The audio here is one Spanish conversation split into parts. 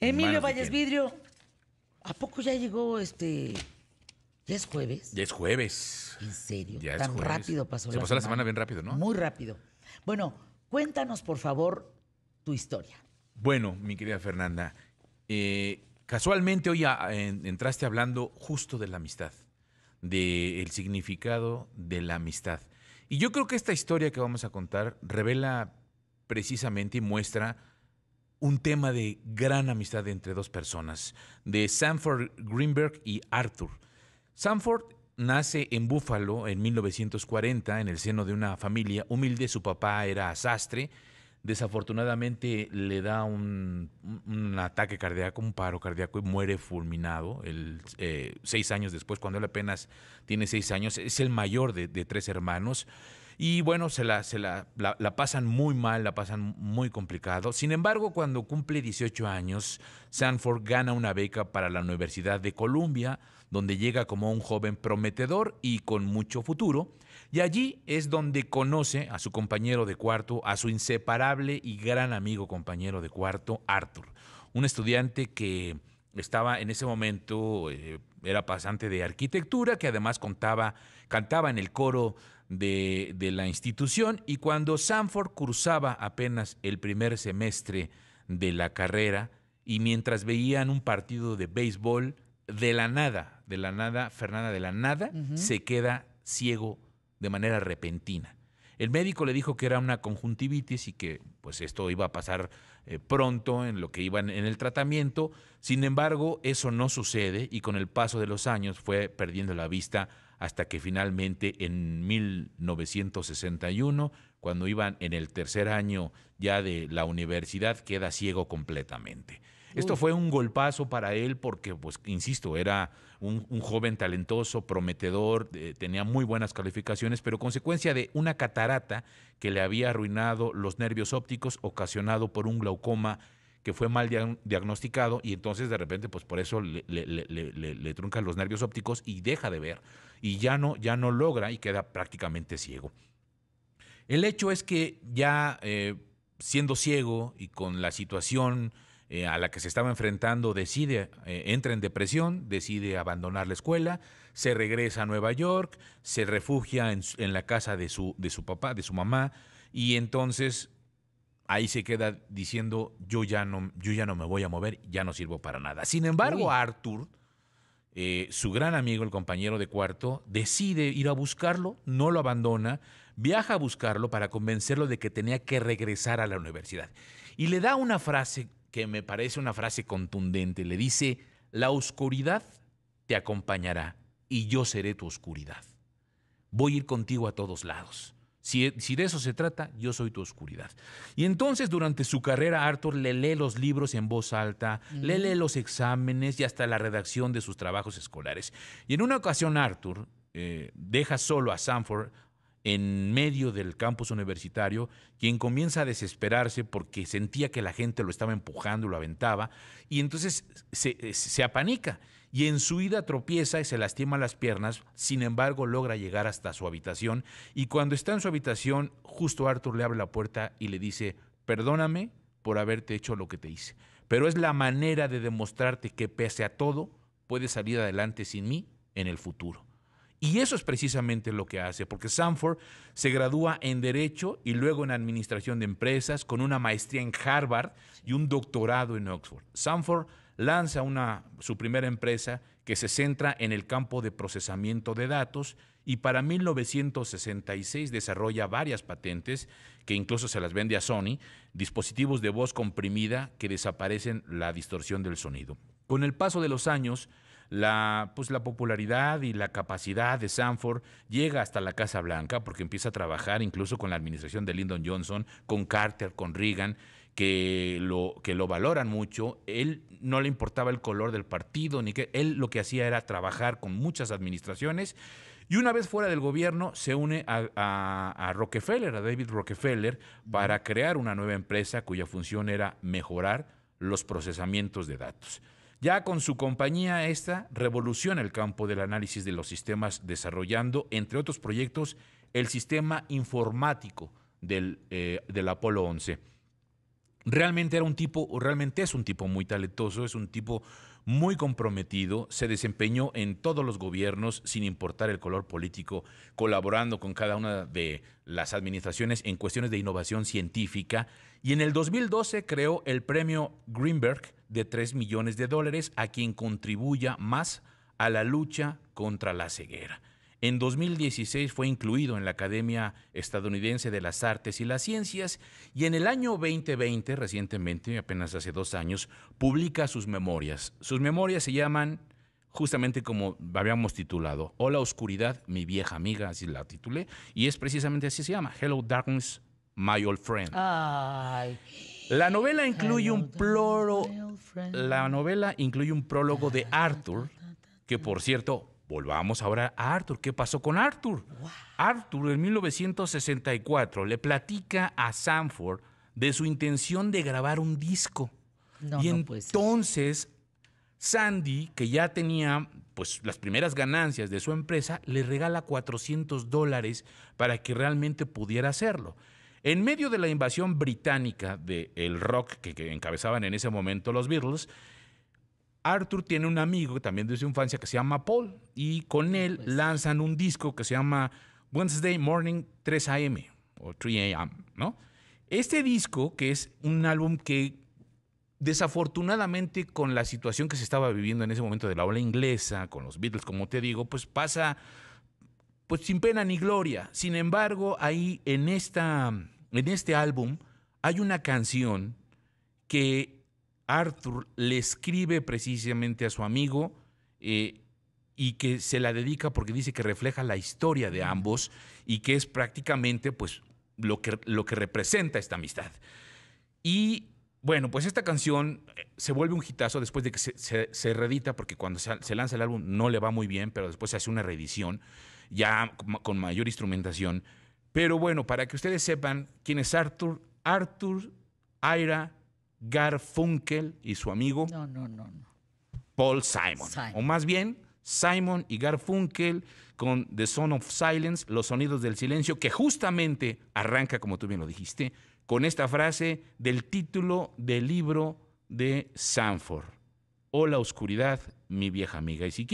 Emilio Valles Vidrio, ¿a poco ya llegó este... ¿Ya es jueves? Ya es jueves. ¿En serio? Ya Tan es rápido pasó Se pasó la semana bien rápido, ¿no? Muy rápido. Bueno, cuéntanos por favor tu historia. Bueno, mi querida Fernanda, eh, casualmente hoy entraste hablando justo de la amistad, del significado de la amistad. Y yo creo que esta historia que vamos a contar revela precisamente y muestra un tema de gran amistad entre dos personas, de Sanford Greenberg y Arthur. Sanford nace en Buffalo en 1940 en el seno de una familia humilde. Su papá era sastre. Desafortunadamente le da un, ataque cardíaco, un paro cardíaco y muere fulminado eh, seis años después, cuando él apenas tiene seis años. Es el mayor de tres hermanos. Y bueno, se, la, se la, la, pasan muy mal, la pasan muy complicado. Sin embargo, cuando cumple 18 años, Sanford gana una beca para la Universidad de Columbia, donde llega como un joven prometedor y con mucho futuro. Y allí es donde conoce a su compañero de cuarto, a su inseparable y gran amigo compañero de cuarto, Arthur, un estudiante que estaba en ese momento, eh, era pasante de arquitectura, que además contaba, cantaba en el coro de, la institución, y cuando Sanford cursaba apenas el primer semestre de la carrera, y mientras veían un partido de béisbol, de la nada, de la nada, Fernanda de la nada, se queda ciego de manera repentina. El médico le dijo que era una conjuntivitis y que pues esto iba a pasar eh, pronto en lo que iban en el tratamiento. Sin embargo, eso no sucede y con el paso de los años fue perdiendo la vista hasta que finalmente en 1961, cuando iban en el tercer año ya de la universidad, queda ciego completamente. Esto fue un golpazo para él porque, pues, insisto, era un, joven talentoso, prometedor, eh, tenía muy buenas calificaciones, pero consecuencia de una catarata que le había arruinado los nervios ópticos ocasionado por un glaucoma que fue mal diagnosticado y entonces de repente pues por eso le, truncan los nervios ópticos y deja de ver y ya no, ya no logra y queda prácticamente ciego. El hecho es que ya eh, siendo ciego y con la situación eh, a la que se estaba enfrentando decide, eh, entra en depresión, decide abandonar la escuela, se regresa a Nueva York, se refugia en, la casa de su, de su papá, de su mamá, y entonces ahí se queda diciendo, yo ya no, yo ya no me voy a mover, ya no sirvo para nada. Sin embargo, Arthur, eh, su gran amigo, el compañero de cuarto, decide ir a buscarlo, no lo abandona, viaja a buscarlo para convencerlo de que tenía que regresar a la universidad. Y le da una frase que me parece una frase contundente. Le dice, la oscuridad te acompañará y yo seré tu oscuridad. Voy a ir contigo a todos lados. Si, de eso se trata, yo soy tu oscuridad. Y entonces durante su carrera, Arthur le lee los libros en voz alta, le lee los exámenes y hasta la redacción de sus trabajos escolares. Y en una ocasión, Arthur eh, deja solo a Sanford en medio del campus universitario, quien comienza a desesperarse porque sentía que la gente lo estaba empujando, lo aventaba, y entonces se, eh, se apanica y en su ida tropieza y se lastima las piernas, sin embargo logra llegar hasta su habitación, y cuando está en su habitación, justo Arthur le abre la puerta y le dice, perdóname por haberte hecho lo que te hice, pero es la manera de demostrarte que pese a todo, puedes salir adelante sin mí en el futuro. Y eso es precisamente lo que hace, porque Sanford se gradúa en Derecho y luego en Administración de Empresas, con una maestría en Harvard y un doctorado en Oxford. Sanford lanza una, su primera empresa que se centra en el campo de procesamiento de datos y para 1966 desarrolla varias patentes, que incluso se las vende a Sony, dispositivos de voz comprimida que desaparecen la distorsión del sonido. Con el paso de los años, la, pues, la popularidad y la capacidad de Sanford llega hasta la Casa Blanca porque empieza a trabajar incluso con la administración de Lyndon Johnson, con Carter, con Reagan, que lo, valoran mucho. Él no le importaba el color del partido, ni que él lo que hacía era trabajar con muchas administraciones. Y una vez fuera del gobierno, se une a, Rockefeller, a David Rockefeller, para crear una nueva empresa cuya función era mejorar los procesamientos de datos. Ya con su compañía esta revoluciona el campo del análisis de los sistemas desarrollando, entre otros proyectos, el sistema informático del, eh, Apolo 11. Realmente era un tipo, realmente es un tipo muy talentoso, es un tipo muy comprometido, se desempeñó en todos los gobiernos sin importar el color político, colaborando con cada una de las administraciones en cuestiones de innovación científica y en el 2012 creó el premio Greenberg de 3 millones de dólares a quien contribuya más a la lucha contra la ceguera. En 2016 fue incluido en la Academia Estadounidense de las Artes y las Ciencias y en el año 2020, recientemente, apenas hace dos años, publica sus memorias. Sus memorias se llaman, justamente como habíamos titulado, Hola oscuridad, mi vieja amiga, así la titulé, y es precisamente así se llama, Hello Darkness, My Old Friend. La novela incluye un ploro, la novela incluye un prólogo de Arthur, que por cierto Volvamos ahora a Arthur. ¿Qué pasó con Arthur? Arthur en 1964 le platica a Sanford de su intención de grabar un disco. y entonces Sandy, que ya tenía pues las primeras ganancias de su empresa, le regala 400 dólares para que realmente pudiera hacerlo. En medio de la invasión británica del el rock que encabezaban en ese momento los Beatles, Arthur tiene un amigo también de su infancia que se llama Paul y con ah, él pues. lanzan un disco que se llama Wednesday Morning 3 AM o 3 AM, ¿no? Este disco, que es un álbum que desafortunadamente con la situación que se estaba viviendo en ese momento de la ola inglesa, con los Beatles, como te digo, pues pasa pues sin pena ni gloria. Sin embargo, ahí en, esta, en este álbum hay una canción que Arthur le escribe precisamente a su amigo eh, y que se la dedica porque dice que refleja la historia de ambos y que es prácticamente pues, lo, que, lo que representa esta amistad. Y bueno, pues esta canción eh, se vuelve un hitazo después de que se, se, reedita, porque cuando se, lanza el álbum no le va muy bien, pero después se hace una reedición ya con mayor instrumentación. Pero bueno, para que ustedes sepan quién es Arthur, Arthur Ira Garfunkel y su amigo Paul Simon. O más bien, Simon y Garfunkel con The Son of Silence, Los Sonidos del Silencio, que justamente arranca, como tú bien lo dijiste, con esta frase del título del libro de Sanford. O la oscuridad, mi vieja amiga. Y si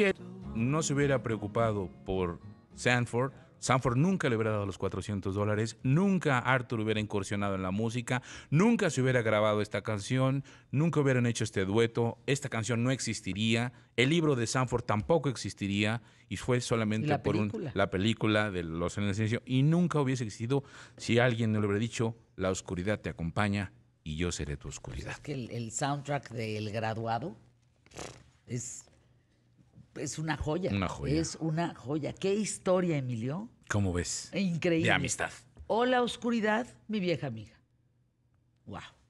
no se hubiera preocupado por Sanford, Sanford nunca le hubiera dado los 400 dólares, nunca Arthur hubiera incursionado en la música, nunca se hubiera grabado esta canción, nunca hubieran hecho este dueto, esta canción no existiría, el libro de Sanford tampoco existiría y fue solamente por la película de Los en el y nunca hubiese existido si alguien no le hubiera dicho, la oscuridad te acompaña y yo seré tu oscuridad. que el, soundtrack del graduado es es una joya. Es una joya. Qué historia, Emilio. ¿Cómo ves? Increíble. De amistad. Hola, oscuridad, mi vieja amiga. Wow.